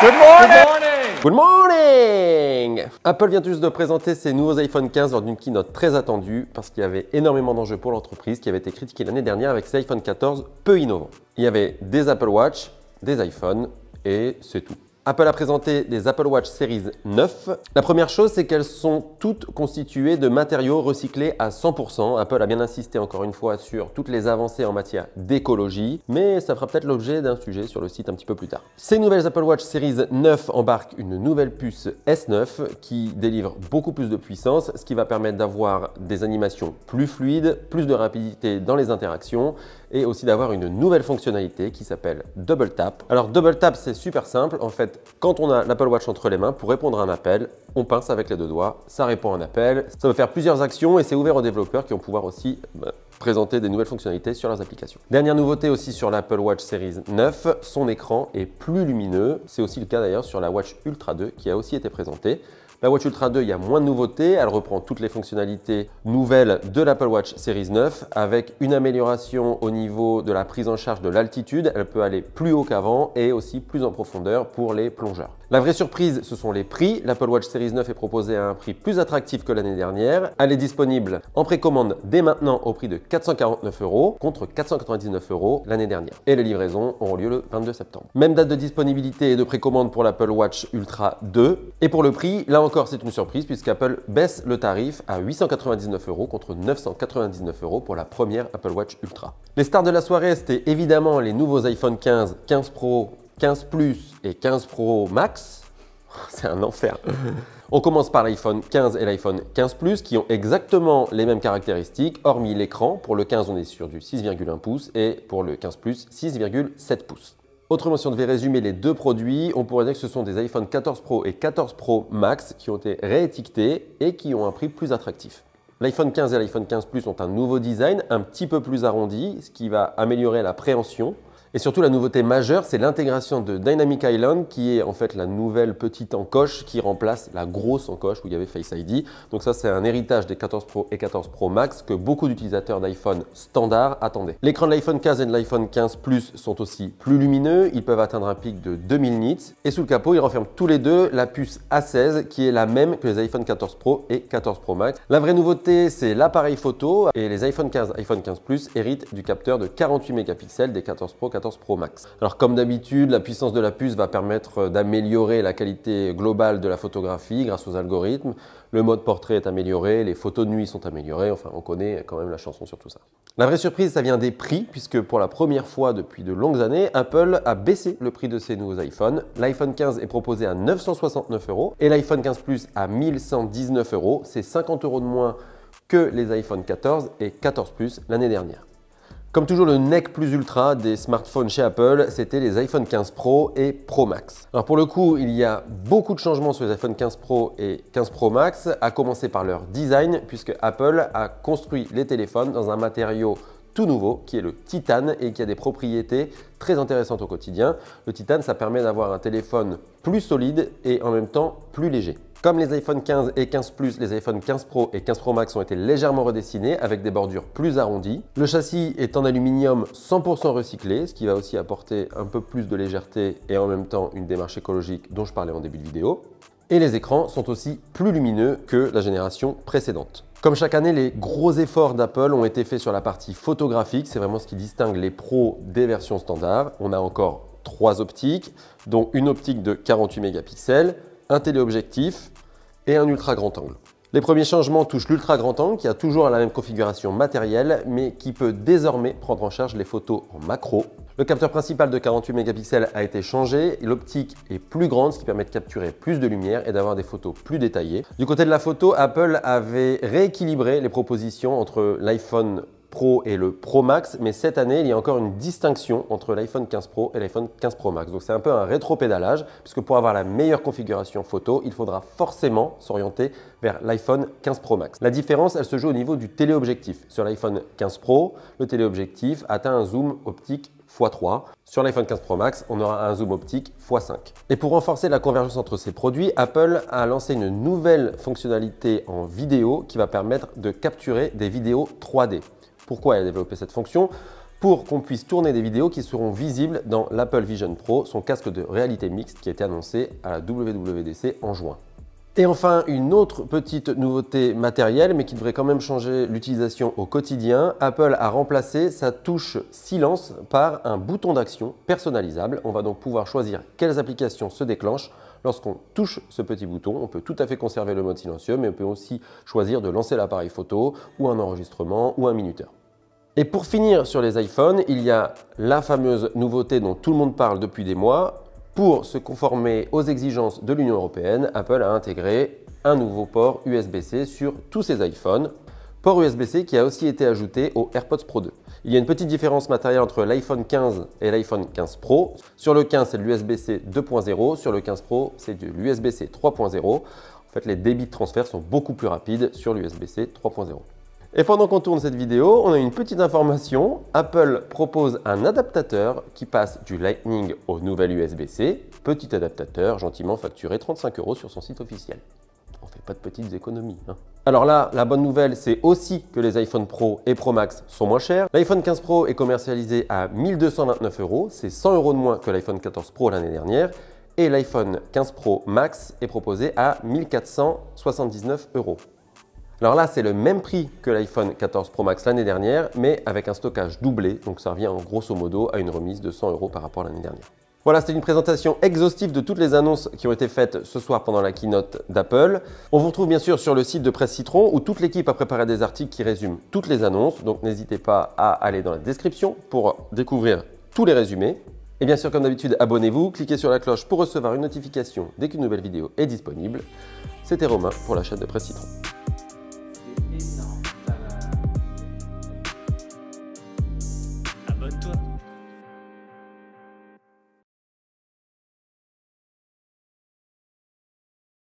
Good morning. Good morning Apple vient juste de présenter ses nouveaux iPhone 15 lors d'une keynote très attendue parce qu'il y avait énormément d'enjeux pour l'entreprise qui avait été critiquée l'année dernière avec ses iPhone 14 peu innovants. Il y avait des Apple Watch, des iPhones et c'est tout. Apple a présenté des Apple Watch Series 9. La première chose, c'est qu'elles sont toutes constituées de matériaux recyclés à 100%. Apple a bien insisté encore une fois sur toutes les avancées en matière d'écologie, mais ça fera peut-être l'objet d'un sujet sur le site un petit peu plus tard. Ces nouvelles Apple Watch Series 9 embarquent une nouvelle puce S9 qui délivre beaucoup plus de puissance, ce qui va permettre d'avoir des animations plus fluides, plus de rapidité dans les interactions et aussi d'avoir une nouvelle fonctionnalité qui s'appelle Double Tap. Alors Double Tap, c'est super simple. En fait, quand on a l'Apple Watch entre les mains, pour répondre à un appel, on pince avec les deux doigts, ça répond à un appel, ça va faire plusieurs actions et c'est ouvert aux développeurs qui vont pouvoir aussi bah, présenter des nouvelles fonctionnalités sur leurs applications. Dernière nouveauté aussi sur l'Apple Watch Series 9, son écran est plus lumineux. C'est aussi le cas d'ailleurs sur la Watch Ultra 2 qui a aussi été présentée. La Watch Ultra 2, il y a moins de nouveautés. Elle reprend toutes les fonctionnalités nouvelles de l'Apple Watch Series 9 avec une amélioration au niveau de la prise en charge de l'altitude. Elle peut aller plus haut qu'avant et aussi plus en profondeur pour les plongeurs. La vraie surprise, ce sont les prix. L'Apple Watch Series 9 est proposé à un prix plus attractif que l'année dernière. Elle est disponible en précommande dès maintenant au prix de 449 euros contre 499 euros l'année dernière. Et les livraisons auront lieu le 22 septembre. Même date de disponibilité et de précommande pour l'Apple Watch Ultra 2. Et pour le prix, là encore, c'est une surprise puisqu'Apple baisse le tarif à 899 euros contre 999 euros pour la première Apple Watch Ultra. Les stars de la soirée, c'était évidemment les nouveaux iPhone 15, 15 Pro 15 Plus et 15 Pro Max, c'est un enfer. On commence par l'iPhone 15 et l'iPhone 15 Plus qui ont exactement les mêmes caractéristiques, hormis l'écran. Pour le 15, on est sur du 6,1 pouces et pour le 15 Plus, 6,7 pouces. Autrement, si on devait résumer les deux produits, on pourrait dire que ce sont des iPhone 14 Pro et 14 Pro Max qui ont été réétiquetés et qui ont un prix plus attractif. L'iPhone 15 et l'iPhone 15 Plus ont un nouveau design, un petit peu plus arrondi, ce qui va améliorer la préhension. Et surtout, la nouveauté majeure, c'est l'intégration de Dynamic Island, qui est en fait la nouvelle petite encoche qui remplace la grosse encoche où il y avait Face ID. Donc ça, c'est un héritage des 14 Pro et 14 Pro Max que beaucoup d'utilisateurs d'iPhone standard attendaient. L'écran de l'iPhone 15 et de l'iPhone 15 Plus sont aussi plus lumineux. Ils peuvent atteindre un pic de 2000 nits. Et sous le capot, ils renferment tous les deux la puce A16, qui est la même que les iPhone 14 Pro et 14 Pro Max. La vraie nouveauté, c'est l'appareil photo. Et les iPhone 15, iPhone 15 Plus héritent du capteur de 48 mégapixels des 14 Pro, Pro Max. Alors comme d'habitude, la puissance de la puce va permettre euh, d'améliorer la qualité globale de la photographie grâce aux algorithmes. Le mode portrait est amélioré, les photos de nuit sont améliorées, enfin on connaît quand même la chanson sur tout ça. La vraie surprise, ça vient des prix, puisque pour la première fois depuis de longues années, Apple a baissé le prix de ses nouveaux iPhones. L'iPhone 15 est proposé à 969 euros et l'iPhone 15 Plus à 1119 euros. C'est 50 euros de moins que les iPhone 14 et 14 Plus l'année dernière. Comme toujours, le nec plus ultra des smartphones chez Apple, c'était les iPhone 15 Pro et Pro Max. Alors pour le coup, il y a beaucoup de changements sur les iPhone 15 Pro et 15 Pro Max, à commencer par leur design, puisque Apple a construit les téléphones dans un matériau tout nouveau qui est le titane et qui a des propriétés très intéressantes au quotidien. Le titane, ça permet d'avoir un téléphone plus solide et en même temps plus léger. Comme les iPhone 15 et 15 Plus, les iPhone 15 Pro et 15 Pro Max ont été légèrement redessinés avec des bordures plus arrondies. Le châssis est en aluminium 100% recyclé, ce qui va aussi apporter un peu plus de légèreté et en même temps une démarche écologique dont je parlais en début de vidéo. Et les écrans sont aussi plus lumineux que la génération précédente. Comme chaque année, les gros efforts d'Apple ont été faits sur la partie photographique. C'est vraiment ce qui distingue les pros des versions standards. On a encore trois optiques, dont une optique de 48 mégapixels, un téléobjectif et un ultra grand angle. Les premiers changements touchent l'ultra grand angle qui a toujours la même configuration matérielle mais qui peut désormais prendre en charge les photos en macro. Le capteur principal de 48 mégapixels a été changé, l'optique est plus grande ce qui permet de capturer plus de lumière et d'avoir des photos plus détaillées. Du côté de la photo, Apple avait rééquilibré les propositions entre l'iPhone Pro et le Pro Max, mais cette année, il y a encore une distinction entre l'iPhone 15 Pro et l'iPhone 15 Pro Max. Donc c'est un peu un rétropédalage, puisque pour avoir la meilleure configuration photo, il faudra forcément s'orienter vers l'iPhone 15 Pro Max. La différence, elle se joue au niveau du téléobjectif. Sur l'iPhone 15 Pro, le téléobjectif atteint un zoom optique x3. Sur l'iPhone 15 Pro Max, on aura un zoom optique x5. Et pour renforcer la convergence entre ces produits, Apple a lancé une nouvelle fonctionnalité en vidéo qui va permettre de capturer des vidéos 3D. Pourquoi elle a développé cette fonction pour qu'on puisse tourner des vidéos qui seront visibles dans l'Apple Vision Pro, son casque de réalité mixte qui a été annoncé à la WWDC en juin. Et enfin, une autre petite nouveauté matérielle, mais qui devrait quand même changer l'utilisation au quotidien, Apple a remplacé sa touche silence par un bouton d'action personnalisable. On va donc pouvoir choisir quelles applications se déclenchent Lorsqu'on touche ce petit bouton, on peut tout à fait conserver le mode silencieux, mais on peut aussi choisir de lancer l'appareil photo ou un enregistrement ou un minuteur. Et pour finir sur les iPhones, il y a la fameuse nouveauté dont tout le monde parle depuis des mois, pour se conformer aux exigences de l'Union européenne, Apple a intégré un nouveau port USB-C sur tous ses iPhones. Port USB-C qui a aussi été ajouté au AirPods Pro 2. Il y a une petite différence matérielle entre l'iPhone 15 et l'iPhone 15 Pro. Sur le 15, c'est de l'USB-C 2.0. Sur le 15 Pro, c'est de l'USB-C 3.0. En fait, les débits de transfert sont beaucoup plus rapides sur l'USB-C 3.0. Et pendant qu'on tourne cette vidéo, on a une petite information. Apple propose un adaptateur qui passe du Lightning au nouvel USB-C. Petit adaptateur, gentiment facturé 35 euros sur son site officiel. On fait pas de petites économies. Hein. Alors là, la bonne nouvelle, c'est aussi que les iPhone Pro et Pro Max sont moins chers. L'iPhone 15 Pro est commercialisé à 1229 euros. C'est 100 euros de moins que l'iPhone 14 Pro l'année dernière et l'iPhone 15 Pro Max est proposé à 1479 euros. Alors là, c'est le même prix que l'iPhone 14 Pro Max l'année dernière, mais avec un stockage doublé, donc ça revient en grosso modo à une remise de 100 euros par rapport à l'année dernière. Voilà, c'était une présentation exhaustive de toutes les annonces qui ont été faites ce soir pendant la keynote d'Apple. On vous retrouve bien sûr sur le site de Presse Citron où toute l'équipe a préparé des articles qui résument toutes les annonces, donc n'hésitez pas à aller dans la description pour découvrir tous les résumés. Et bien sûr, comme d'habitude, abonnez-vous, cliquez sur la cloche pour recevoir une notification dès qu'une nouvelle vidéo est disponible. C'était Romain pour la chaîne de Presse Citron.